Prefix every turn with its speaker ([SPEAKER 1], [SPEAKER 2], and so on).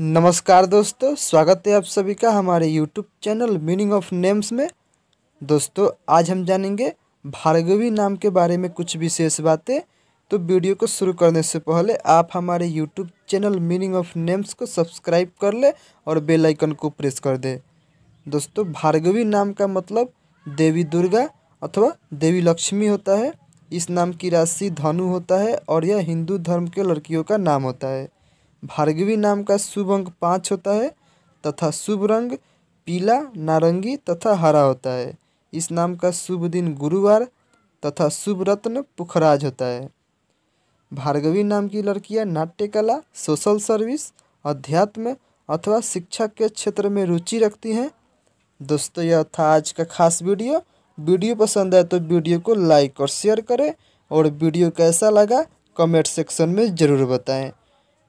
[SPEAKER 1] नमस्कार दोस्तों स्वागत है आप सभी का हमारे YouTube channel meaning of names में दोस्तों आज हम जानेंगे भार्गवी नाम के बारे में कुछ विशेष बातें तो वीडियो को शुरू करने से पहले आप हमारे YouTube channel meaning of names को सब्सक्राइब कर ले और बेल आइकन को प्रेस कर दे दोस्तों भार्गवी नाम का मतलब देवी दुर्गा अथवा देवी लक्ष्मी होता है इस नाम की राशि धनु होता है और यह हिंदू धर्म के लड़कियों का नाम होता है भार्गवी नाम का शुभ अंक पाँच होता है तथा शुभ रंग पीला नारंगी तथा हरा होता है इस नाम का शुभ दिन गुरुवार तथा शुभ रत्न पुखराज होता है भार्गवी नाम की लड़कियां नाट्य कला सोशल सर्विस अध्यात्म अथवा शिक्षा के क्षेत्र में रुचि रखती हैं दोस्तों यह था आज का खास वीडियो वीडियो पसंद आए तो वीडियो को लाइक और शेयर करें और वीडियो कैसा लगा कमेंट सेक्शन में ज़रूर बताएं